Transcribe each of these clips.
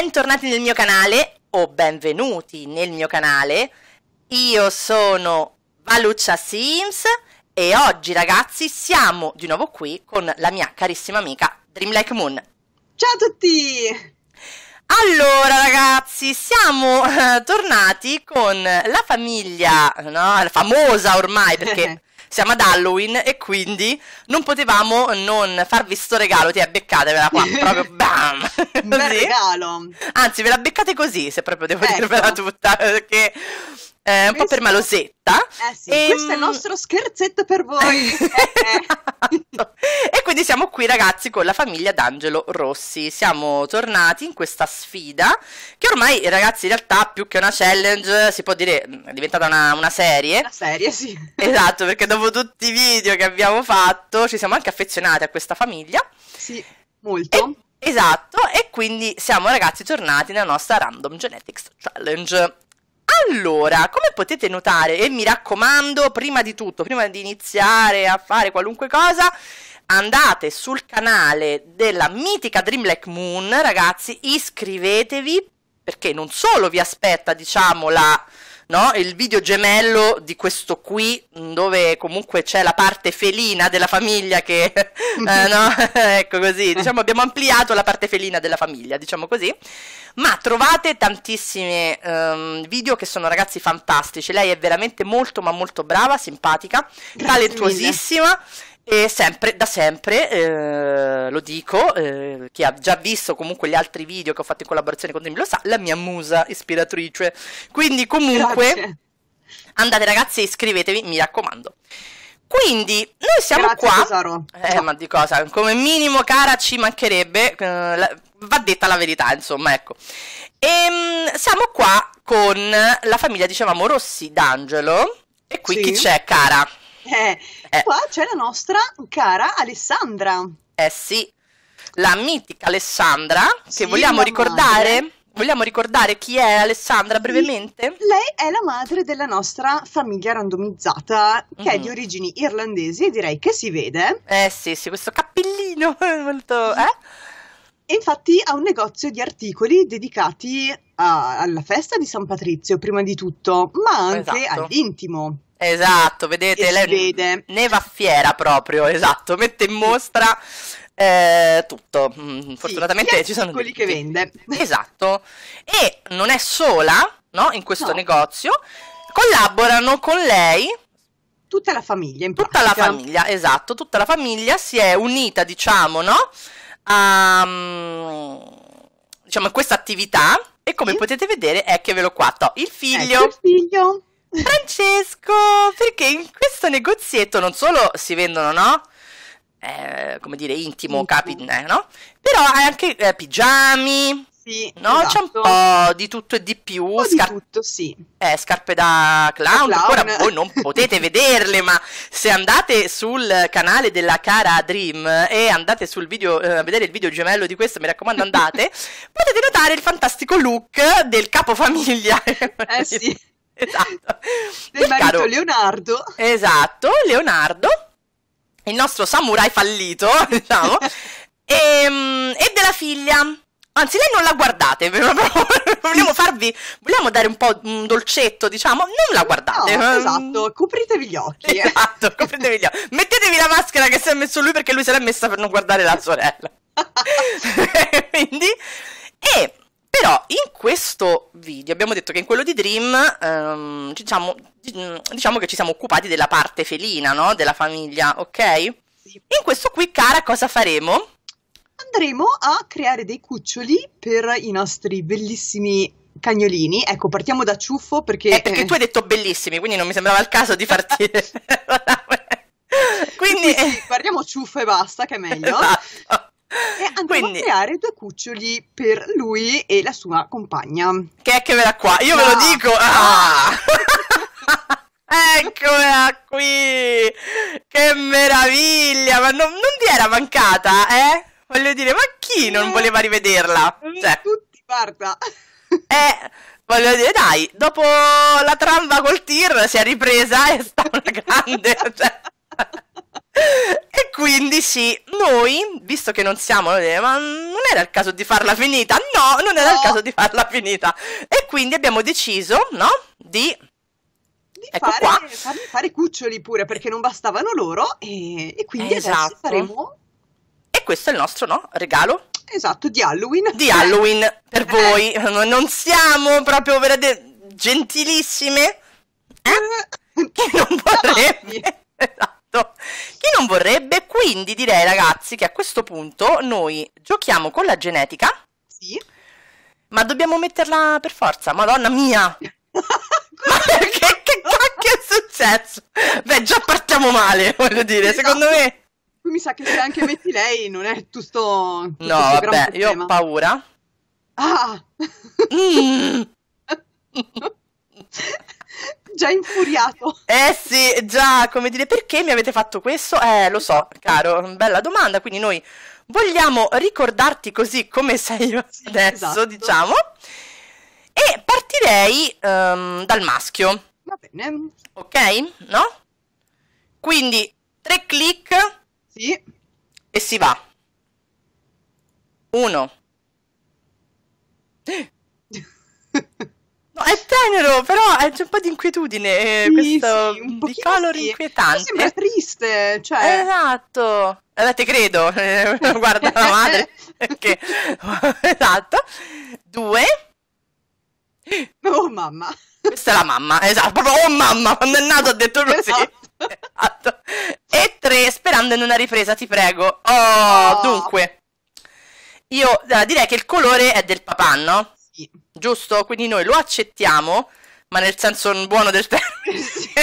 Bentornati nel mio canale o benvenuti nel mio canale. Io sono Valuccia Sims e oggi ragazzi siamo di nuovo qui con la mia carissima amica Dreamlike Moon. Ciao a tutti! Allora ragazzi, siamo eh, tornati con la famiglia, no? la famosa ormai perché siamo ad Halloween e quindi non potevamo non farvi sto regalo, ti è la qua, proprio bam! Un bel regalo. Anzi, ve la beccate così, se proprio devo ecco. dirvela tutta, perché è eh, un po' per malosetta. Eh sì, e... questo è il ehm, nostro scherzetto per voi. Esatto. e quindi siamo qui ragazzi con la famiglia d'Angelo Rossi. Siamo tornati in questa sfida che ormai ragazzi in realtà più che una challenge si può dire mm, è diventata una, una serie. Una serie, sì. Esatto, perché dopo tutti i video che abbiamo fatto ci siamo anche affezionati a questa famiglia. Sì, molto. E Esatto, e quindi siamo ragazzi tornati nella nostra Random Genetics Challenge. Allora, come potete notare, e mi raccomando, prima di tutto, prima di iniziare a fare qualunque cosa, andate sul canale della mitica Dreamlike Moon, ragazzi, iscrivetevi, perché non solo vi aspetta, diciamo, la no? Il video gemello di questo qui, dove comunque c'è la parte felina della famiglia che, eh, no? ecco così, diciamo abbiamo ampliato la parte felina della famiglia, diciamo così. Ma trovate tantissimi um, video che sono ragazzi fantastici, lei è veramente molto ma molto brava, simpatica, Grazie talentuosissima. Mille e sempre, da sempre, eh, lo dico, eh, chi ha già visto comunque gli altri video che ho fatto in collaborazione con te lo sa, la mia musa ispiratrice. Quindi comunque Grazie. andate ragazzi iscrivetevi, mi raccomando. Quindi noi siamo Grazie, qua. Tesoro. Eh, ma di cosa? Come minimo, cara, ci mancherebbe. Eh, la, va detta la verità, insomma, ecco. E, ehm, siamo qua con la famiglia, dicevamo, Rossi d'Angelo. E qui sì. chi c'è, cara? perché eh. qua c'è la nostra cara Alessandra. Eh sì, la mitica Alessandra, che sì, vogliamo ricordare. Madre. Vogliamo ricordare chi è Alessandra brevemente? Sì, lei è la madre della nostra famiglia randomizzata, che mm-hmm. è di mm-hmm. origini irlandesi e direi che si vede. Eh sì, sì, questo cappellino molto... Eh? E infatti ha un negozio di articoli dedicati a, alla festa di San Patrizio, prima di tutto, ma anche esatto. all'intimo. Esatto, vedete, lei vede. ne va fiera proprio, esatto, mette in mostra eh, tutto. Mm, fortunatamente sì, ci sono quelli che vende. Esatto. E non è sola, no, in questo no. negozio, collaborano con lei tutta la famiglia, in tutta pratica. la famiglia, esatto, tutta la famiglia si è unita, diciamo, no? A, mm, diciamo, questa attività e come sì. potete vedere, eccovelo qua, to, il figlio. Ecco il figlio Francesco, perché in questo negozietto non solo si vendono, no? Eh, come dire, intimo, capi, eh, no? Però anche eh, pigiami, sì, no? Esatto. C'è un po' di tutto e di più. Un po scar- di tutto, sì. Eh, scarpe da clown, clown. Ancora voi non potete vederle, ma se andate sul canale della cara Dream e andate sul video, eh, a vedere il video gemello di questo, mi raccomando andate, potete notare il fantastico look del capofamiglia. eh sì. esatto. Del il marito caro... Leonardo. Esatto, Leonardo, il nostro samurai fallito, diciamo, e, ehm, e della figlia. Anzi, lei non la guardate, vogliamo farvi, vogliamo dare un po' un dolcetto, diciamo, non la guardate. No, ehm, esatto, copritevi gli occhi. Eh. Esatto, copritevi gli occhi. Mettetevi la maschera che si è messo lui perché lui se l'è messa per non guardare la sorella. Quindi, e però in questo video abbiamo detto che in quello di Dream ehm, diciamo, diciamo, che ci siamo occupati della parte felina, no? Della famiglia, ok? Sì. In questo qui, cara, cosa faremo? Andremo a creare dei cuccioli per i nostri bellissimi cagnolini. Ecco, partiamo da ciuffo perché... Eh, perché eh, tu hai detto bellissimi, quindi non mi sembrava il caso di farti... quindi... Eh, sì, sì, guardiamo ciuffo e basta, che è meglio. Esatto. E andava Quindi, a creare due cuccioli per lui e la sua compagna. Che è che verrà qua? Io ve lo ah. dico! Ah! Eccola qui! Che meraviglia! Ma non, non ti era mancata, eh? Voglio dire, ma chi non voleva rivederla? Cioè, Tutti, guarda! Eh, voglio dire, dai, dopo la tramba col tir si è ripresa e sta una grande... Cioè. E quindi sì, noi, visto che non siamo, eh, ma non era il caso di farla finita, no, non era no. il caso di farla finita. E quindi abbiamo deciso, no, di... Di ecco fare, fare, fare, cuccioli pure, perché non bastavano loro e, e quindi esatto. faremo... E questo è il nostro, no, regalo? Esatto, di Halloween. Di Halloween, per eh. voi. Non siamo proprio veramente gentilissime? Eh? eh. Chi non vorrebbe? Esatto capito? Chi non vorrebbe? Quindi direi ragazzi che a questo punto noi giochiamo con la genetica. Sì. Ma dobbiamo metterla per forza, madonna mia! ma perché che cacchio è successo? Beh, già partiamo male, voglio dire, esatto. secondo me. Mi sa che se anche metti lei non è tutto. tutto no, vabbè, io ho paura. Ah! mm. già infuriato. Eh sì, già, come dire, perché mi avete fatto questo? Eh, lo so, caro, bella domanda, quindi noi vogliamo ricordarti così come sei sì, adesso, esatto. diciamo, e partirei um, dal maschio. Va bene. Ok? No? Quindi tre clic. Sì. E si va. Uno. vero, però c'è un po' di inquietudine, eh, sì, questo sì, un calore sì. inquietante. Sembra triste, cioè... Esatto. Allora te credo, guarda la madre. che... esatto. Due. Oh mamma. Questa è la mamma, esatto, proprio oh mamma, quando è nato ha detto così. Esatto. Esatto. E tre, sperando in una ripresa, ti prego. Oh, oh. dunque. Io eh, direi che il colore è del papà, no? Sì. Giusto? Quindi noi lo accettiamo ma nel senso buono del termine. Sì,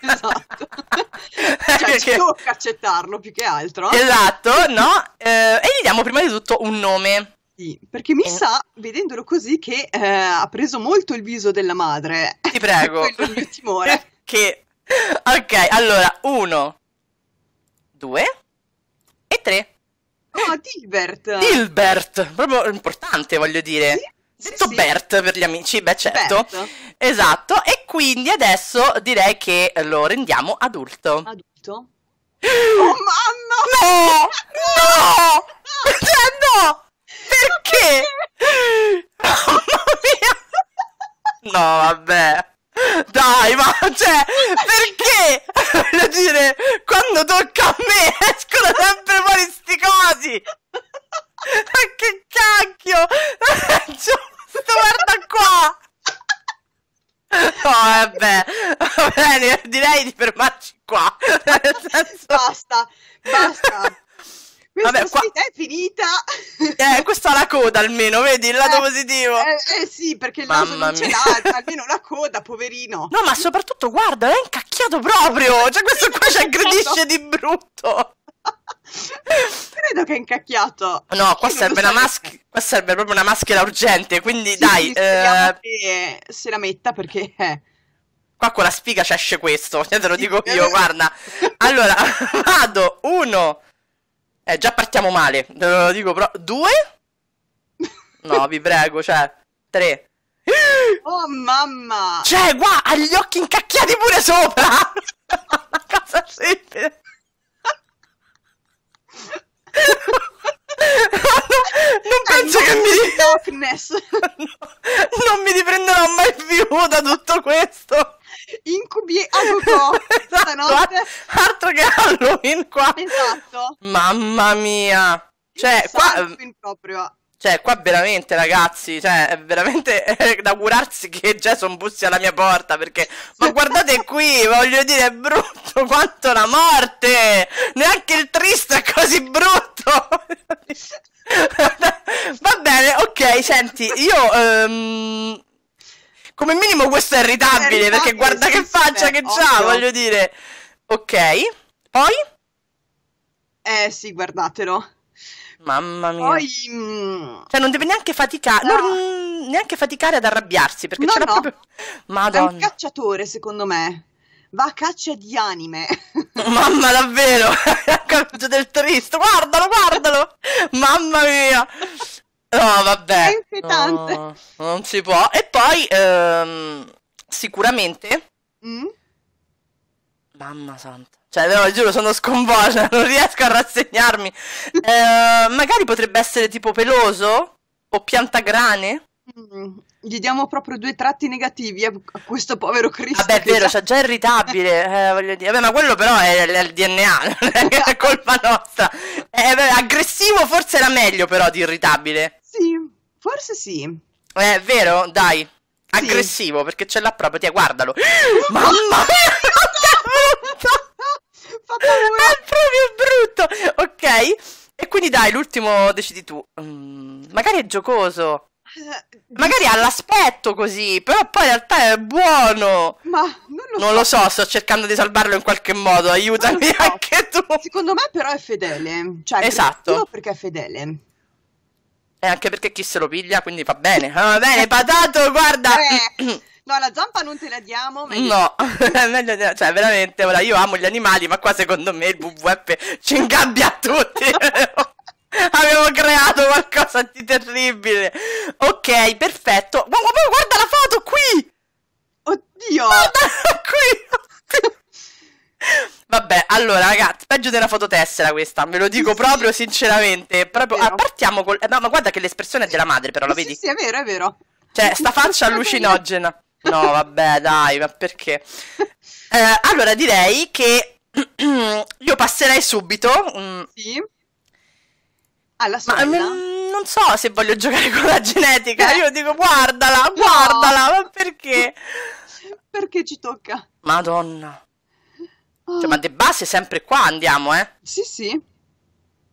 esatto. cioè, Perché... ci tocca accettarlo più che altro. Esatto, no? Eh, e gli diamo prima di tutto un nome. Sì, perché mi eh. sa, vedendolo così, che eh, ha preso molto il viso della madre. Ti prego. Quello il mio timore. che... Ok, allora, uno, due e tre. No, ah, Dilbert. Dilbert, proprio importante, voglio dire. Detto sì, Bert per gli amici, beh certo. Bert. Esatto, e quindi adesso direi che lo rendiamo adulto. Adulto? Oh mamma! No! No! cioè no! Perché? Mamma mia! No, vabbè. Dai, ma cioè, perché? Voglio dire, quando tocca a me escono sempre fuori sti cosi! Ma che cacchio! Guarda qua! No, oh, vabbè, va direi di fermarci qua. Senso... Basta, basta. Questa Vabbè, qua... è finita. Eh, questa ha la coda almeno, vedi il lato eh, positivo. Eh, eh, sì, perché il Mamma naso non ce l'ha, almeno la coda, poverino. No, ma soprattutto guarda, è incacchiato proprio. Cioè, questo qua ci aggredisce di brutto. Credo che è incacchiato. No, qua serve, una masch- qua serve, proprio una maschera urgente, quindi sì, dai. eh... che se la metta perché... Qua con la spiga ci esce questo, te lo dico io, guarda. Allora, vado, uno. Eh, già partiamo male, te lo dico però... Due? No, vi prego, cioè... Tre. Oh mamma! Cioè, guarda, ha gli occhi incacchiati pure sopra! Una cosa simile non ah, penso che mi darkness. non mi riprenderò mai più da tutto questo incubi a Gogo esatto. stanotte altro che Halloween qua esatto mamma mia cioè qua eh, proprio cioè, qua veramente, ragazzi, cioè, è veramente è da curarsi che Jason bussi alla mia porta, perché... Ma guardate qui, voglio dire, è brutto quanto la morte! Neanche il triste è così brutto! Va bene, ok, senti, io... Um, come minimo questo è irritabile, perché guarda che faccia che c'ha, voglio dire. Ok, poi? Eh sì, guardatelo. Mamma mia. Poi... Mm, cioè, non deve neanche faticare. No. Ah. Non, neanche faticare ad arrabbiarsi perché no, c'era no. proprio. Madonna. È un cacciatore, secondo me. Va a caccia di anime. Mamma, davvero. Coraggio del tristo! Guardalo, guardalo. Mamma mia. No, vabbè. È inquietante. No, non si può. E poi, ehm, sicuramente. Mm? Mamma santa. Cioè, ve lo giuro, sono sconvolta, non riesco a rassegnarmi. Eh, magari potrebbe essere tipo peloso o piantagrane. Mm, gli diamo proprio due tratti negativi a questo povero Cristo. Vabbè, è vero, già... c'è già irritabile. Eh, voglio dire. Vabbè, ma quello però è, è il DNA, non è esatto. colpa nostra. Eh, eh, beh, aggressivo forse era meglio però di irritabile. Sì, forse sì. è eh, vero? Dai. Aggressivo, sì. perché ce l'ha proprio, ti guardalo. Mamma mia! fatta ah, È proprio brutto. Ok. E quindi dai, l'ultimo decidi tu. Mm, magari è giocoso. Eh, magari ha l'aspetto così, però poi in realtà è buono. Ma non lo, non so. lo so, sto cercando di salvarlo in qualche modo. Aiutami so. anche tu. Secondo me, però, è fedele. Cioè, esatto. perché è fedele. E anche perché chi se lo piglia, quindi va bene. Ah, va bene, eh. patato, guarda. Eh. No, la zampa non te la diamo. Meglio... No, cioè veramente, ora io amo gli animali, ma qua secondo me il WWF ci ingabbia tutti. Avevo creato qualcosa di terribile. Ok, perfetto. Ma, ma, ma guarda la foto qui! Oddio! Guarda qui! Vabbè, allora ragazzi, peggio della fototessera questa, ve lo dico sì, proprio sì. sinceramente. Proprio... Ah, partiamo col... Eh, no, ma guarda che l'espressione è della madre però, la sì, vedi? Sì, è vero, è vero. Cioè, sta faccia allucinogena. No, vabbè, dai, ma perché? Eh, allora direi che io passerei subito. Mm. Sì. Alla sorella. Ma, m- non so se voglio giocare con la genetica. Eh. Io dico guardala, guardala, no. ma perché? Perché ci tocca? Madonna. Cioè, ma ah. de base sempre qua andiamo, eh? Sì, sì.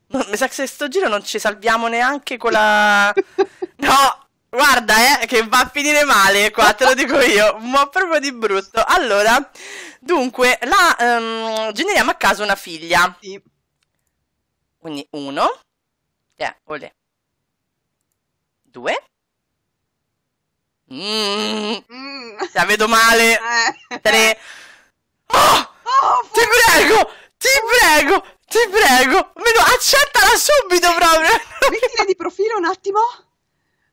Mi sa che se sto giro non ci salviamo neanche con la... no, Guarda, eh, che va a finire male qua, te lo dico io, ma proprio di brutto. Allora, dunque, la um, generiamo a caso una figlia. Sì. Quindi uno, eh, olè. due. Mm, mm. La vedo male. Eh. Tre. Oh, oh, ti prego, ti prego, ti prego. accettala subito proprio. Mi Mettila di profilo un attimo.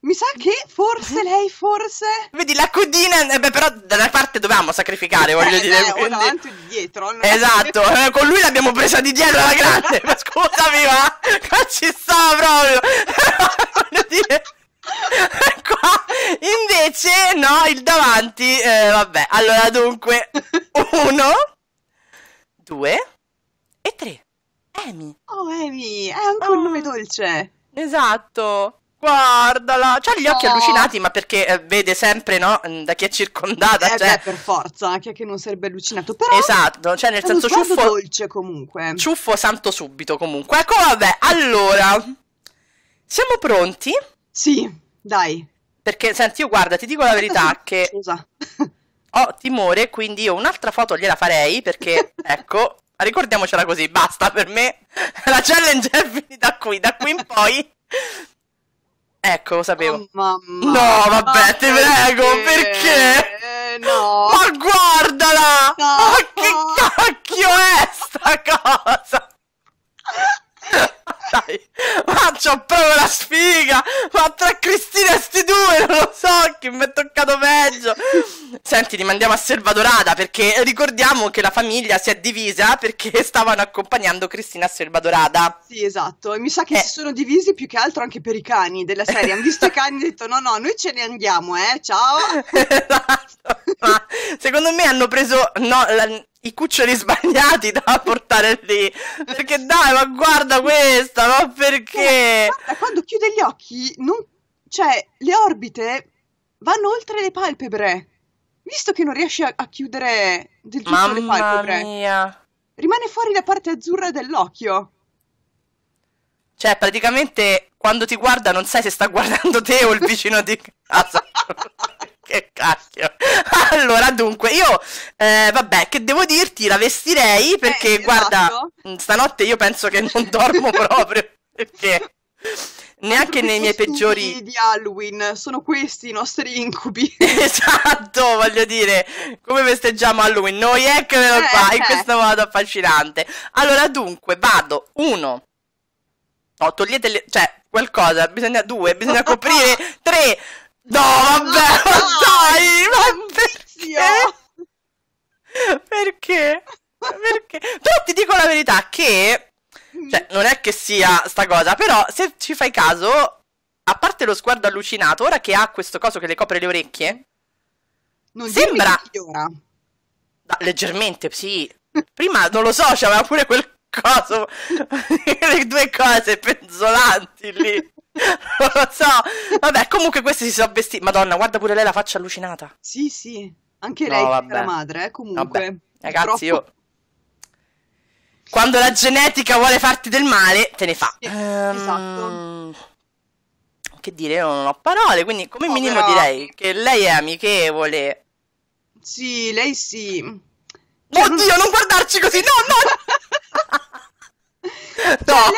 Mi sa che forse lei, forse. Vedi la codina, eh beh, però da una parte dovevamo sacrificare, voglio eh, dire. Eh, quindi... o davanti o di dietro. esatto, eh, con lui l'abbiamo presa di dietro la grande. ma scusami, ma qua ci sta proprio. voglio dire. Qua invece, no, il davanti. Eh, vabbè, allora dunque, uno, due e tre. Amy. Oh, Amy, è anche oh. un nome ah. dolce. Esatto. Guardala! C'ha gli occhi oh. allucinati, ma perché eh, vede sempre, no? Mm, da chi è circondata. Eh, cioè... beh, per forza, anche che non sarebbe allucinato. Però. Esatto, cioè nel senso ciuffo. dolce comunque. Ciuffo santo subito comunque. Ecco, vabbè, allora. Siamo pronti? Sì, dai. Perché, senti, io guarda, ti dico la verità che. Scusa. ho timore, quindi io un'altra foto gliela farei perché, ecco, ricordiamocela così, basta per me. La challenge è finita qui, da qui in poi Ecco, lo sapevo. Oh, mamma. No, vabbè, ti prego, perché? Eh, no. Ma guardala! No. Ma che cacchio è sta cosa? dai, Ma c'ho proprio la sfiga! Ma tra Cristina e sti due non lo so chi mi è toccato peggio! Senti, li mandiamo a Selvadorada perché ricordiamo che la famiglia si è divisa perché stavano accompagnando Cristina a Selvadorada. Sì, esatto. E mi sa che eh. si sono divisi più che altro anche per i cani della serie. Hanno visto i cani e hanno detto no, no, noi ce ne andiamo, eh, ciao! esatto. Ma secondo me hanno preso... No, la, i cuccioli sbagliati da portare lì. Perché dai, ma guarda questa, ma perché? Eh, guarda, quando chiude gli occhi, non... cioè, le orbite vanno oltre le palpebre. Visto che non riesce a, chiudere del tutto Mamma le palpebre. Mia. Rimane fuori la parte azzurra dell'occhio. Cioè, praticamente quando ti guarda non sai se sta guardando te o il vicino di casa. che cacchio. Allora, dunque, io, eh, vabbè, che devo dirti? La vestirei eh, perché, eh, guarda, mm, stanotte io penso che non dormo proprio perché neanche nei miei peggiori di Halloween sono questi i nostri incubi esatto voglio dire come festeggiamo Halloween noi eccolo qua eh. eh in eh. questo modo affascinante allora dunque vado uno no togliete le... cioè qualcosa bisogna due bisogna coprire tre No, vabbè, no, ah, dai, ma perché? Perché? Perché? Però ti dico la verità che... Mm. Cioè, non è che sia sta cosa, però se ci fai caso, a parte lo sguardo allucinato, ora che ha questo coso che le copre le orecchie, non sembra... Ora. Da, leggermente, sì. Prima, non lo so, c'aveva pure quel coso, le due cose penzolanti lì. non lo so. Vabbè, comunque questi si sono vestiti. Madonna, guarda pure lei la faccia allucinata. Sì, sì. Anche no, lei vabbè. la madre, eh, comunque. Vabbè. Ragazzi, Purtroppo... io... Oh. Quando la genetica vuole farti del male, te ne fa. Sì, esatto. ehm... Esatto. Che dire, io non ho parole, quindi come no, minimo però... direi che lei è amichevole. Sì, lei sì. Cioè, Oddio, non... non guardarci così, no, no! no. Cioè,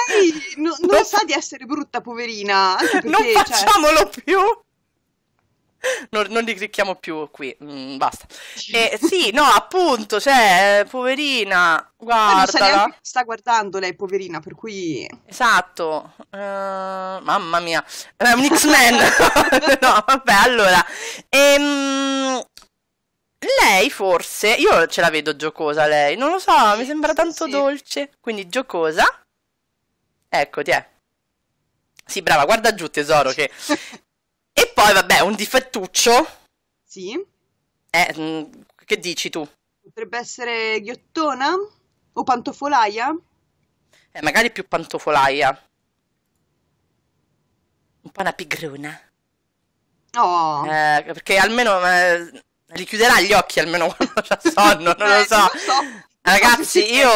lei no, non no. sa di essere brutta, poverina. Perché, non cioè, facciamolo cioè... più. Non, non li clicchiamo più qui, mm, basta. Eh, sì, no, appunto, cioè, eh, poverina, guarda. sta guardando lei, poverina, per cui... Esatto, uh, mamma mia, è eh, un X-Men. no, vabbè, allora. Ehm, lei forse, io ce la vedo giocosa lei, non lo so, mi sembra tanto sì. dolce, quindi giocosa. Ecco, ti è. Sì, brava, guarda giù tesoro che... e poi, vabbè, un difettuccio. Sì. Eh, mm, che dici tu? Potrebbe essere ghiottona o pantofolaia? Eh, magari più pantofolaia. Un po' una pigruna. Oh. Eh, perché almeno eh, li chiuderà gli occhi almeno quando c'ha sonno, non lo eh, so. Non lo so. Ragazzi, io,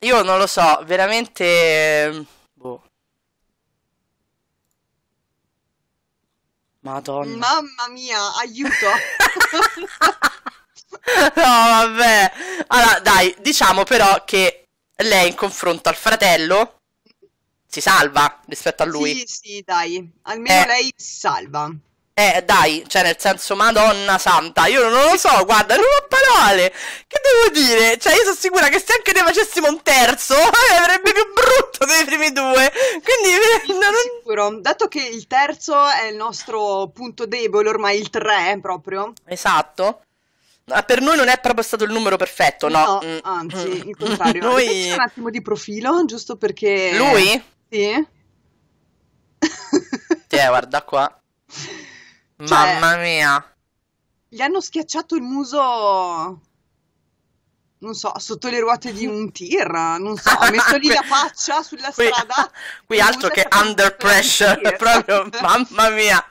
io non lo so, veramente... Madonna. Mamma mia, aiuto. no, vabbè. Allora, dai, diciamo però che lei in confronto al fratello si salva rispetto a lui. Sì, sì, dai, almeno eh. lei si salva. Eh, dai, cioè nel senso, madonna santa, io non lo so, guarda, non ho parole. Che devo dire? Cioè, io sono sicura che se anche ne facessimo un terzo, eh, avrebbe più brutto dei primi due. Quindi, no, eh, non... sicuro, dato che il terzo è il nostro punto debole, ormai il 3 eh, proprio. Esatto per noi non è proprio stato il numero perfetto, no? No, mm. anzi, mm. il contrario. Noi... un attimo di profilo, giusto perché... Lui? Sì. Sì, guarda qua. Cioè, Mamma mia. Gli hanno schiacciato il muso non so, sotto le ruote di un tir, non so, ho messo lì la faccia sulla strada. Qui, altro che under pressure, proprio, mamma mia.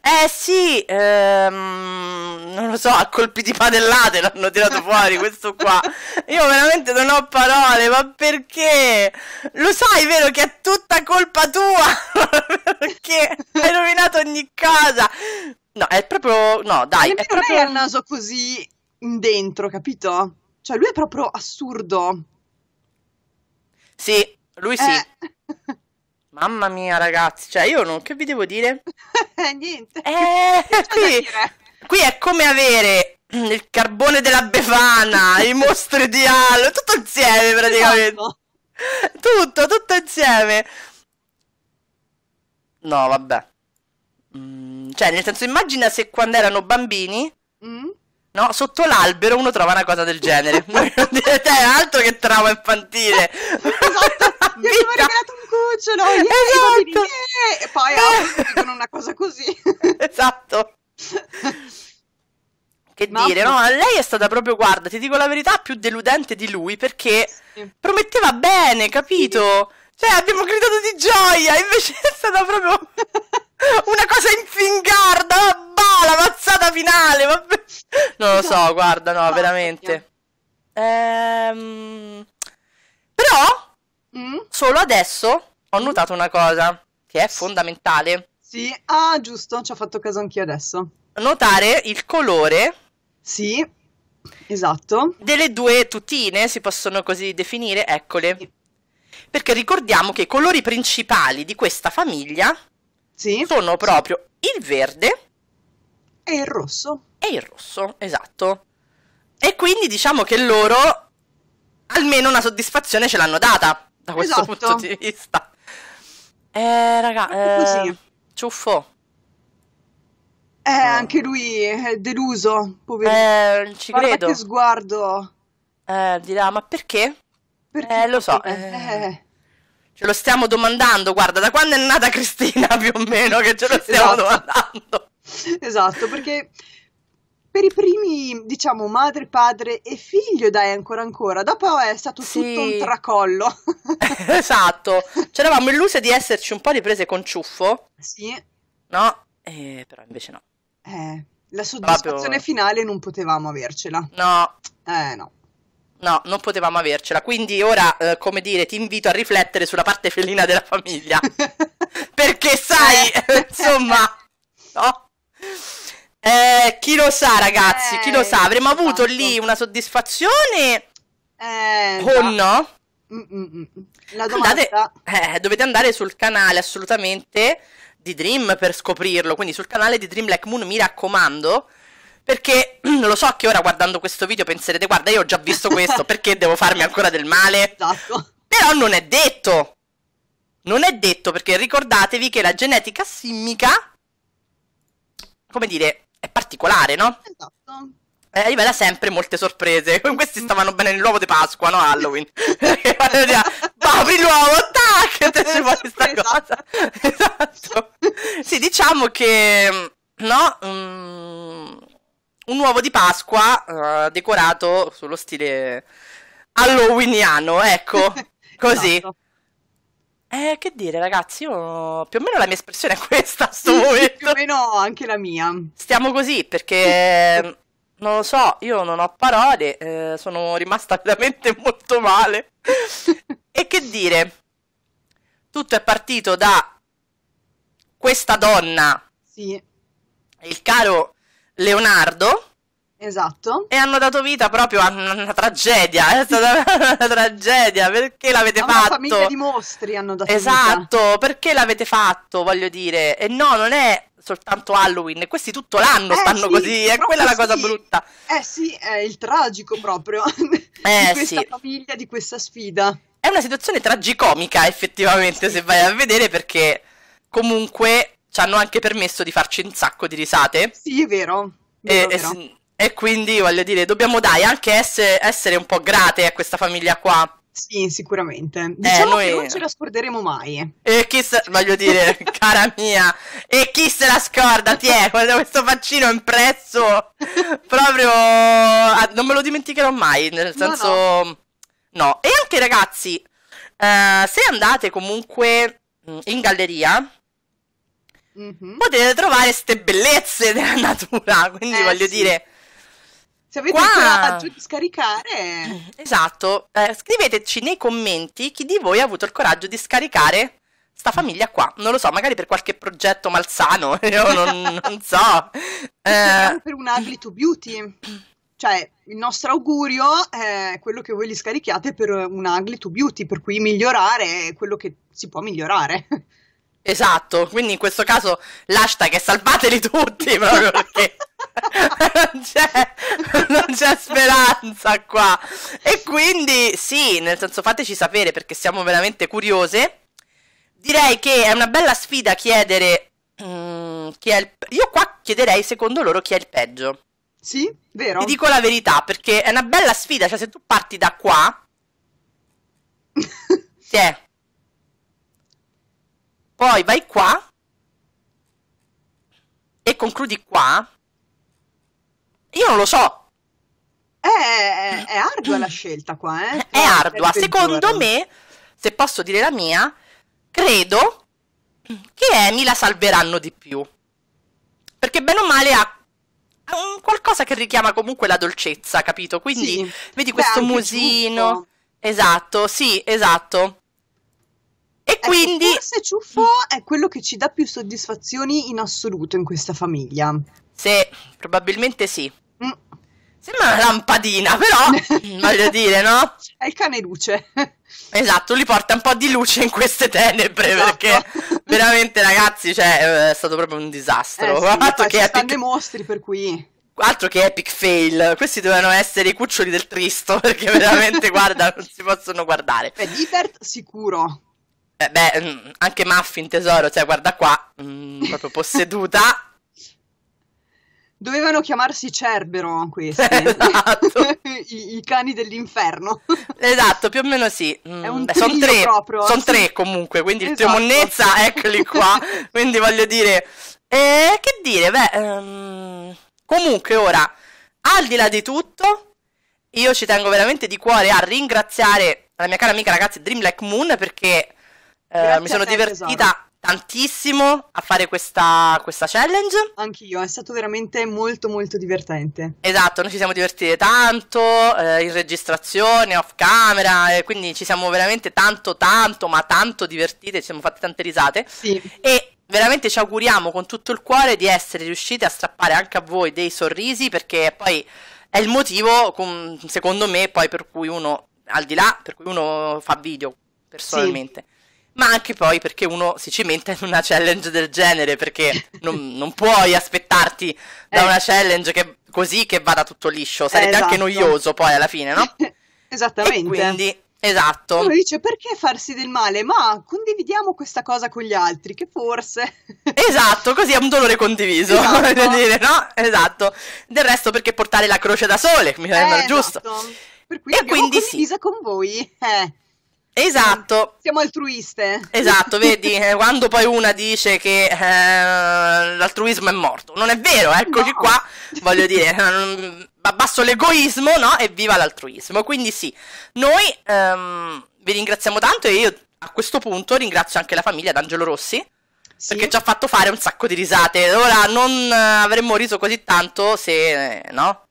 Eh sì, ehm, non lo so, a colpi di padellate l'hanno tirato fuori questo qua. Io veramente non ho parole, ma perché? Lo sai, vero che è tutta colpa tua? perché hai rovinato ogni cosa? No, è proprio, no, dai. Ma è proprio... il naso così dentro, capito? Cioè, lui è proprio assurdo. Sì, lui sì. Eh. Mamma mia, ragazzi, cioè io non, che vi devo dire? Niente. Eh, qui, dire. qui è come avere il carbone della Befana, i mostri di Halo, tutto insieme praticamente. Esatto. Tutto, tutto insieme. No, vabbè. Mm, cioè, nel senso, immagina se quando erano bambini mm? No, sotto l'albero uno trova una cosa del genere. Voi non direte altro che trauma infantile. Esatto. Mi hanno regalato un cucciolo. Yeah, esatto. Bambini, yeah. E poi oh, dicono una cosa così. esatto. Che Ma dire, no? Lei è stata proprio, guarda, ti dico la verità, più deludente di lui perché sì. prometteva bene, capito? Sì. Cioè, abbiamo gridato di gioia, invece è stata proprio una cosa infingarda, non lo so, guarda, no, veramente. Ehm... Però, mm? solo adesso ho mm? notato una cosa che è fondamentale. Sì, ah, giusto, ci ho fatto caso anch'io adesso. Notare il colore. Sì, esatto. Delle due tutine, si possono così definire, eccole. Sì. Perché ricordiamo che i colori principali di questa famiglia sì. sono proprio sì. il verde e il rosso. E il rosso, esatto. E quindi diciamo che loro almeno una soddisfazione ce l'hanno data da questo esatto. punto di vista. Eh, raga, eh, ciuffo. Eh, anche lui è deluso, poverino. Eh, ci Guarda credo. che sguardo. Eh, dirà, ma perché? perché? Eh, lo so. Eh. Ce lo stiamo domandando, guarda, da quando è nata Cristina più o meno che ce lo stiamo esatto. domandando. Esatto, perché per i primi, diciamo, madre, padre e figlio dai ancora ancora, dopo è stato sì. tutto un tracollo. esatto, c'eravamo illuse di esserci un po' riprese con ciuffo. Sì. No, eh, però invece no. Eh, la soddisfazione Proprio... finale non potevamo avercela. No. Eh, no. No, non potevamo avercela, quindi ora, eh, come dire, ti invito a riflettere sulla parte felina della famiglia. Perché sai, insomma, no? Eh, chi lo sa, eh, ragazzi, eh, chi lo sa, avremmo esatto. avuto lì una soddisfazione eh, o oh, no? Mm, mm, mm, la domanda... Andate, eh, dovete andare sul canale assolutamente di Dream per scoprirlo, quindi sul canale di Dream Black Moon mi raccomando, perché lo so che ora guardando questo video penserete guarda io ho già visto questo, perché devo farmi ancora del male? Esatto. Però non è detto, non è detto perché ricordatevi che la genetica simmica come dire, è particolare, no? Esatto. Eh, arriva sempre molte sorprese. Questi stavano bene nell'uovo di Pasqua, no? Halloween. Apri l'uovo, tac! Te si fai questa esatto. cosa. esatto. Sì, diciamo che... No? Um, un uovo di Pasqua uh, decorato sullo stile halloweeniano, ecco. Così. Esatto. Eh, che dire, ragazzi, io... più o meno la mia espressione è questa sto sì, momento. Più o meno anche la mia. Stiamo così perché non lo so, io non ho parole, eh, sono rimasta veramente molto male. e che dire? Tutto è partito da questa donna. Sì. Il caro Leonardo Esatto. E hanno dato vita proprio a una tragedia. È stata una tragedia. Perché l'avete una fatto? Una famiglia di mostri hanno dato esatto, vita. perché l'avete fatto, voglio dire. E no, non è soltanto Halloween, questi tutto l'anno eh, stanno sì, così, è quella sì. la cosa brutta. Eh sì, è il tragico proprio eh, di questa sì. famiglia, di questa sfida. È una situazione tragicomica effettivamente, se vai a vedere, perché comunque ci hanno anche permesso di farci un sacco di risate. Sì, è vero. vero, eh, vero. E quindi voglio dire, dobbiamo dai anche essere, essere un po' grate a questa famiglia qua. Sì, sicuramente. Eh, diciamo eh, noi... che non ce la scorderemo mai. E chi se... voglio dire, cara mia, e chi se la scorda, ti è, guarda questo faccino impresso, proprio... Ah, non me lo dimenticherò mai, nel senso... No, no. no. E anche ragazzi, eh, se andate comunque mm, in galleria, mm-hmm. potete trovare queste bellezze della natura, quindi eh, voglio sì. dire se avete il coraggio di scaricare. Eh, esatto, eh, scriveteci nei commenti chi di voi ha avuto il coraggio di scaricare sta famiglia qua. Non lo so, magari per qualche progetto malsano, io non, non so. eh... Per un ugly to beauty. Cioè, il nostro augurio è quello che voi li scarichiate per un ugly to beauty, per cui migliorare quello che si può migliorare. Esatto, quindi in questo caso l'hashtag è salvateli tutti proprio perché non, c'è, non, c'è, speranza qua. E quindi sì, nel senso fateci sapere perché siamo veramente curiose. Direi che è una bella sfida chiedere um, chi è il... Io qua chiederei secondo loro chi è il peggio. Sì, vero. Ti dico la verità perché è una bella sfida, cioè se tu parti da qua... sì. È poi vai qua e concludi qua. Io non lo so. Eh, è, è ardua la scelta qua, eh? È cioè, ardua. Secondo me, se posso dire la mia, credo che Amy la salveranno di più. Perché bene o male ha qualcosa che richiama comunque la dolcezza, capito? Quindi sì. vedi questo Beh, musino. Giusto. Esatto, sì, esatto. E ecco, quindi. Forse ciuffo è quello che ci dà più soddisfazioni in assoluto in questa famiglia. Sì, probabilmente sì. Mm. Sembra una lampadina, però voglio dire, no? È il cane luce. Esatto, li porta un po' di luce in queste tenebre esatto. perché veramente ragazzi, cioè, eh, è stato proprio un disastro. Eh, sì, che ci epic... stanno i mostri per cui altro che epic fail, questi dovevano essere i cuccioli del tristo perché veramente guarda, non si possono guardare. Beh, Divert sicuro. Eh beh, mm, anche Muffin tesoro, cioè guarda qua, mh, mm, proprio posseduta. Dovevano chiamarsi Cerbero questi. Esatto. I, I, cani dell'inferno. Esatto, più o meno sì. Mm, sono tre, son tre, comunque, quindi esatto. il trio esatto. monnezza, eccoli qua. quindi voglio dire... Eh, che dire, beh... Ehm, comunque ora, al di là di tutto, io ci tengo veramente di cuore a ringraziare la mia cara amica ragazzi Dream Black Moon perché eh, mi sono divertita esatto. tantissimo a fare questa, questa challenge. Anch'io, è stato veramente molto molto divertente. Esatto, noi ci siamo divertiti tanto eh, in registrazione, off camera, eh, quindi ci siamo veramente tanto tanto ma tanto divertite, ci siamo fatte tante risate. Sì. E veramente ci auguriamo con tutto il cuore di essere riusciti a strappare anche a voi dei sorrisi perché poi è il motivo, secondo me, poi per cui uno, al di là, per cui uno fa video personalmente. Sì ma anche poi perché uno si cimenta in una challenge del genere, perché non, non puoi aspettarti da eh. una challenge che, così che vada tutto liscio, sarebbe eh, esatto. anche noioso poi alla fine, no? Esattamente. E quindi, esatto. Uno dice perché farsi del male? Ma condividiamo questa cosa con gli altri, che forse... esatto, così è un dolore condiviso, esatto. voglio dire, no? Esatto. Del resto perché portare la croce da sole, mi sembra eh, giusto. Esatto. Per cui e quindi condivisa sì. con voi. Eh. Esatto. Siamo altruiste. Esatto, vedi, eh, quando poi una dice che eh, l'altruismo è morto. Non è vero, eccoci no. qua, voglio dire, mm, abbasso l'egoismo, no? E viva l'altruismo. Quindi sì, noi ehm, vi ringraziamo tanto e io a questo punto ringrazio anche la famiglia d'Angelo Rossi. Sì. Perché ci ha fatto fare un sacco di risate. Ora non eh, avremmo riso così tanto se, eh, no?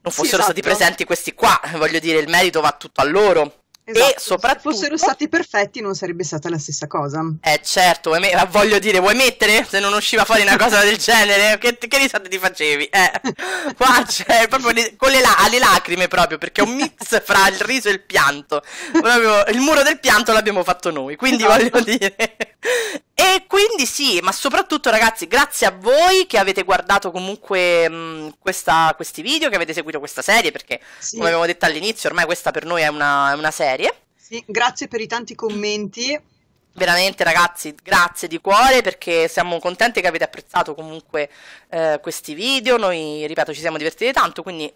Non fossero sì, esatto. stati presenti questi qua. Voglio dire, il merito va tutto a loro. Esatto, e soprattutto, se fossero stati perfetti non sarebbe stata la stessa cosa. Eh certo, me- voglio dire, vuoi mettere? Se non usciva fuori una cosa del genere, che, che risate ti facevi? Eh, qua c'è proprio le, con le, la- le, lacrime proprio, perché è un mix fra il riso e il pianto. Proprio il muro del pianto l'abbiamo fatto noi, quindi esatto. voglio dire... E quindi sì, ma soprattutto ragazzi, grazie a voi che avete guardato comunque mh, mm, questa, questi video, che avete seguito questa serie, perché sì. come avevo detto all'inizio, ormai questa per noi è una, una serie. Sì, grazie per i tanti commenti veramente ragazzi grazie di cuore perché siamo contenti che avete apprezzato comunque eh, questi video noi ripeto ci siamo divertiti tanto quindi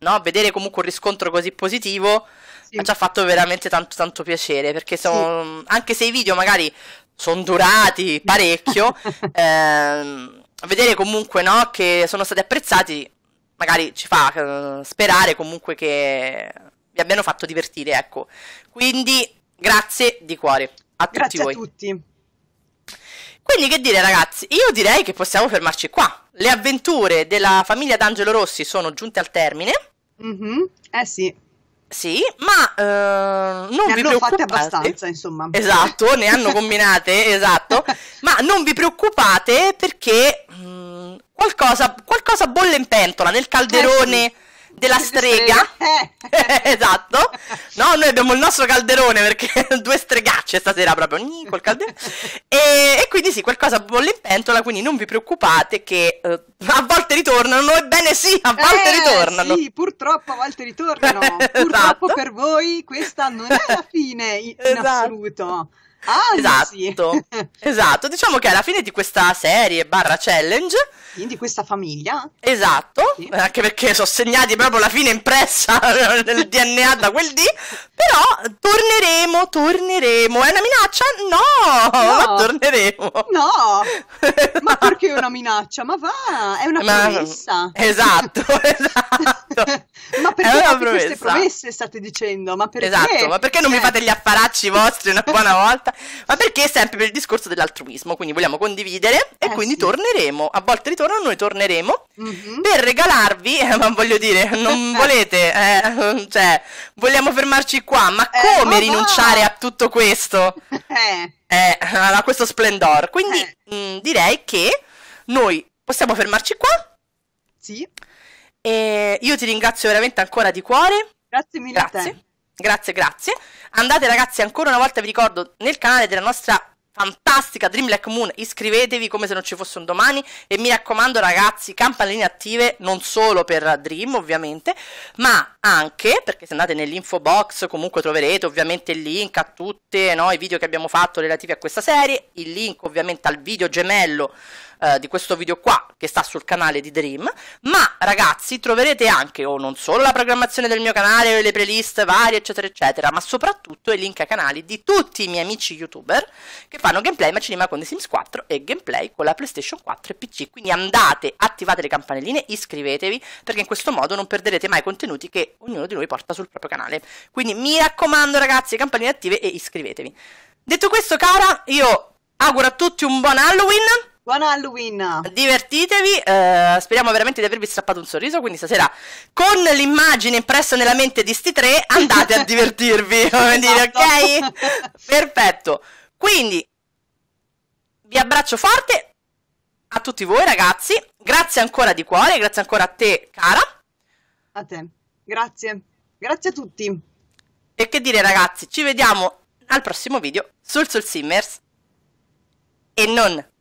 no, vedere comunque un riscontro così positivo sì. ci ha fatto veramente tanto tanto piacere perché sono, sì. Mm, anche se i video magari sono durati parecchio, ehm, vedere comunque no, che sono stati apprezzati magari ci fa eh, sperare comunque che vi abbiano fatto divertire, ecco. Quindi grazie di cuore a grazie tutti voi. a tutti. Quindi che dire ragazzi, io direi che possiamo fermarci qua. Le avventure della famiglia d'Angelo Rossi sono giunte al termine. Mm-hmm. Eh sì. Sì, ma eh, non ne vi preoccupate. abbastanza, insomma. Esatto, ne hanno combinate, esatto. Ma non vi preoccupate perché mh, mm, qualcosa, qualcosa, bolle in pentola nel calderone. Eh sì della strega. esatto. No, noi abbiamo il nostro calderone perché due stregacce stasera proprio. Nì, col calderone. E, e, quindi sì, qualcosa bolle in pentola, quindi non vi preoccupate che eh, a volte ritornano. Ebbene sì, a volte eh, ritornano. Sì, purtroppo a volte ritornano. Esatto. Purtroppo per voi questa non è la fine in, esatto. in assoluto. Ah, esatto, sì. esatto. Diciamo che alla fine di questa serie barra challenge di questa famiglia. Esatto, sì. anche perché sono segnati proprio la fine impressa nel DNA da quel D. Però torneremo, torneremo. È una minaccia? No, no. ma torneremo. No, ma perché è una minaccia? Ma va, è una ma... promessa. Esatto, esatto. ma perché fate promessa. queste promesse state dicendo? Ma perché? Esatto, ma perché non eh. mi fate gli affaracci vostri una buona volta? ma perché sempre per il discorso dell'altruismo, quindi vogliamo condividere e eh, quindi sì. torneremo, a volte ritornano, noi torneremo mm-hmm. per regalarvi, eh, ma voglio dire, non volete, eh, cioè, vogliamo fermarci qua, ma eh, come rinunciare no. a tutto questo? Eh. a questo splendor. Quindi mh, mm, direi che noi possiamo fermarci qua. Sì. E io ti ringrazio veramente ancora di cuore. Grazie mille. Grazie. Grazie, grazie. Andate ragazzi, ancora una volta vi ricordo, nel canale della nostra fantastica Dream Black Moon, iscrivetevi come se non ci fosse un domani e mi raccomando ragazzi, campanelline attive non solo per Dream ovviamente, ma anche perché se andate nell'info box comunque troverete ovviamente il link a tutti no, i video che abbiamo fatto relativi a questa serie, il link ovviamente al video gemello eh, di questo video qua che sta sul canale di Dream, ma ragazzi troverete anche o oh, non solo la programmazione del mio canale, le playlist varie eccetera eccetera, ma soprattutto i link ai canali di tutti i miei amici youtuber che fanno gameplay ma cinema con The Sims 4 e gameplay con la PlayStation 4 e PC, quindi andate, attivate le campanelline, iscrivetevi perché in questo modo non perderete mai contenuti che ognuno di noi porta sul proprio canale. Quindi mi raccomando ragazzi, campanelline attive e iscrivetevi. Detto questo, cara, io auguro a tutti un buon Halloween. Buon Halloween! Divertitevi, eh, speriamo veramente di avervi strappato un sorriso, quindi stasera con l'immagine impressa nella mente di sti tre andate a divertirvi, come dire, esatto. ok? Perfetto. Quindi vi abbraccio forte a tutti voi ragazzi, grazie ancora di cuore, grazie ancora a te cara. A te, grazie, grazie a tutti. E che dire ragazzi, ci vediamo al prossimo video sul Soul Simmers e non